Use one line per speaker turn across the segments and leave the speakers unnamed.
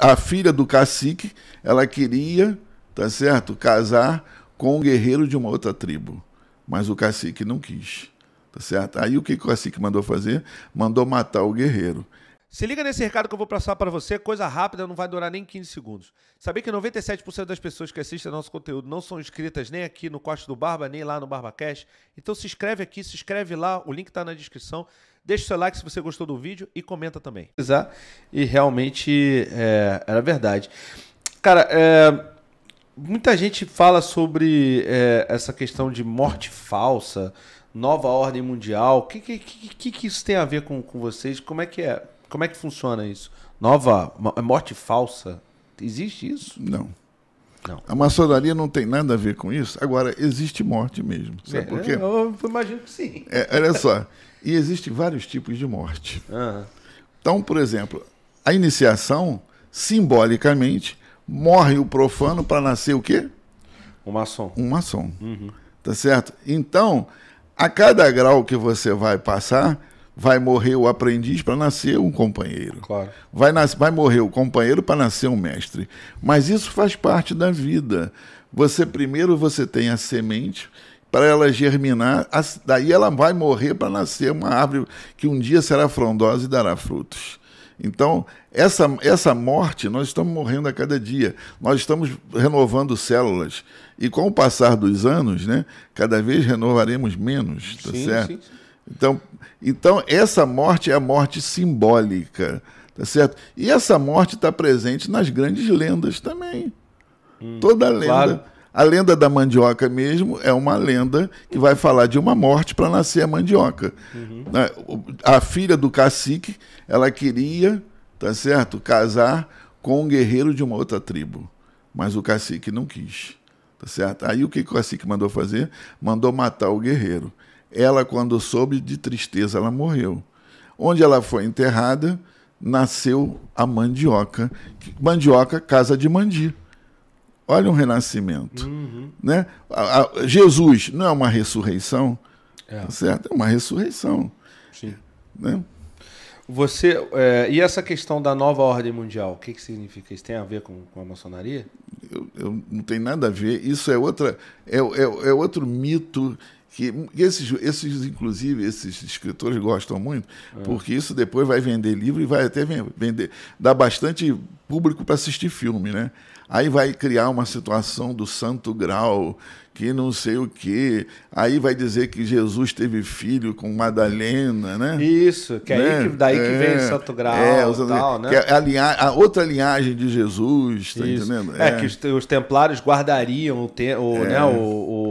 a filha do cacique, ela queria, tá certo, casar com um guerreiro de uma outra tribo, mas o cacique não quis, tá certo? Aí o que o cacique mandou fazer? Mandou matar o guerreiro.
Se liga nesse recado que eu vou passar para você, coisa rápida, não vai durar nem 15 segundos. Saber que 97% das pessoas que assistem nosso conteúdo não são inscritas nem aqui no Corte do Barba, nem lá no BarbaCast. Então se inscreve aqui, se inscreve lá, o link está na descrição. Deixa o seu like se você gostou do vídeo e comenta também. E realmente é, era verdade. Cara, é, muita gente fala sobre é, essa questão de morte falsa, nova ordem mundial. O que, que, que, que, isso tem a ver com, com vocês? Como é que é? Como é que funciona isso? Nova é morte falsa? Existe isso? Não.
Não. A maçonaria não tem nada a ver com isso. Agora, existe morte mesmo. Sabe é, por quê?
Eu imagino que sim.
É, olha só. E existem vários tipos de morte. Uhum. Então, por exemplo, a iniciação, simbolicamente, Morre o profano para nascer o quê? Um maçom. Um maçom. Uhum. Tá certo? Então, a cada grau que você vai passar, vai morrer o aprendiz para nascer um companheiro. Claro. Vai, nas... vai morrer o companheiro para nascer um mestre. Mas isso faz parte da vida. Você primeiro você tem a semente para ela germinar, daí ela vai morrer para nascer uma árvore que um dia será frondosa e dará frutos. Então, essa, essa morte, nós estamos morrendo a cada dia, nós estamos renovando células. E com o passar dos anos, né, cada vez renovaremos menos, tá sim, certo? Sim, sim. Então, então, essa morte é a morte simbólica, tá certo? E essa morte está presente nas grandes lendas também. Hum, Toda lenda. Claro a lenda da mandioca mesmo é uma lenda que vai falar de uma morte para nascer a mandioca. Uhum. Né, a, filha do cacique, ela queria, tá certo, casar com um guerreiro de uma outra tribo, mas o cacique não quis, tá certo? Aí o que, que o cacique mandou fazer? Mandou matar o guerreiro. Ela, quando soube de tristeza, ela morreu. Onde ela foi enterrada, nasceu a mandioca. Mandioca, casa de mandi. Olha um renascimento. Uhum. Né? A, a, Jesus não é uma ressurreição, é. Tá certo? É uma ressurreição. Sim. Né?
Você é, e essa questão da nova ordem mundial, o que, que significa? Isso tem a ver com, com a maçonaria?
Eu, eu, não tem nada a ver. Isso é outra é, é, é outro mito que esses, esses, inclusive, esses escritores gostam muito, é. porque isso depois vai vender livro e vai até vender, dá bastante público para assistir filme, né? Aí vai criar uma situação do santo grau, que não sei o quê. Aí vai dizer que Jesus teve filho com Madalena, né? Isso, que é né? aí que, daí é, que vem o é. santo é, grau é, o santo, tal, né? É a, linha, a, outra linhagem de Jesus, tá Isso. entendendo? É, que
os, templários guardariam o, te, o, né, o, o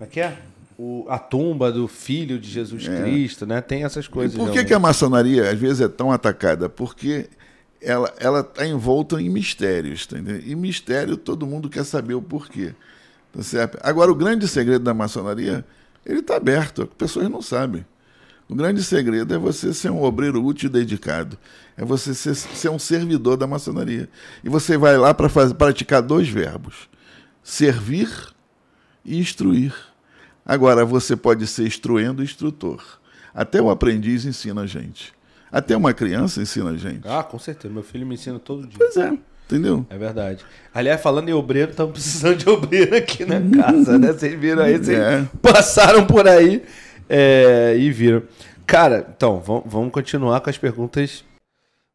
como é que é? O, a tumba do filho de Jesus é. Cristo, né? Tem essas coisas. E por que, né? que a
maçonaria às vezes é tão atacada? Porque ela ela está envolta em mistérios, tá entendendo? E mistério todo mundo quer saber o porquê, tá certo? Agora o grande segredo da maçonaria ele está aberto, as pessoas não sabem. O grande segredo é você ser um obreiro útil e dedicado. É você ser, ser um servidor da maçonaria. E você vai lá para praticar dois verbos: servir e instruir. Agora, você pode ser instruendo o instrutor. Até o aprendiz ensina a gente. Até uma criança ensina a gente.
Ah, com certeza. Meu filho me ensina todo dia. Pois é. Entendeu? É verdade. Aliás, falando em obreiro, estamos precisando de obreiro aqui na casa, né? Vocês viram aí, vocês é. passaram por aí é, e viram. Cara, então, vamos continuar com as perguntas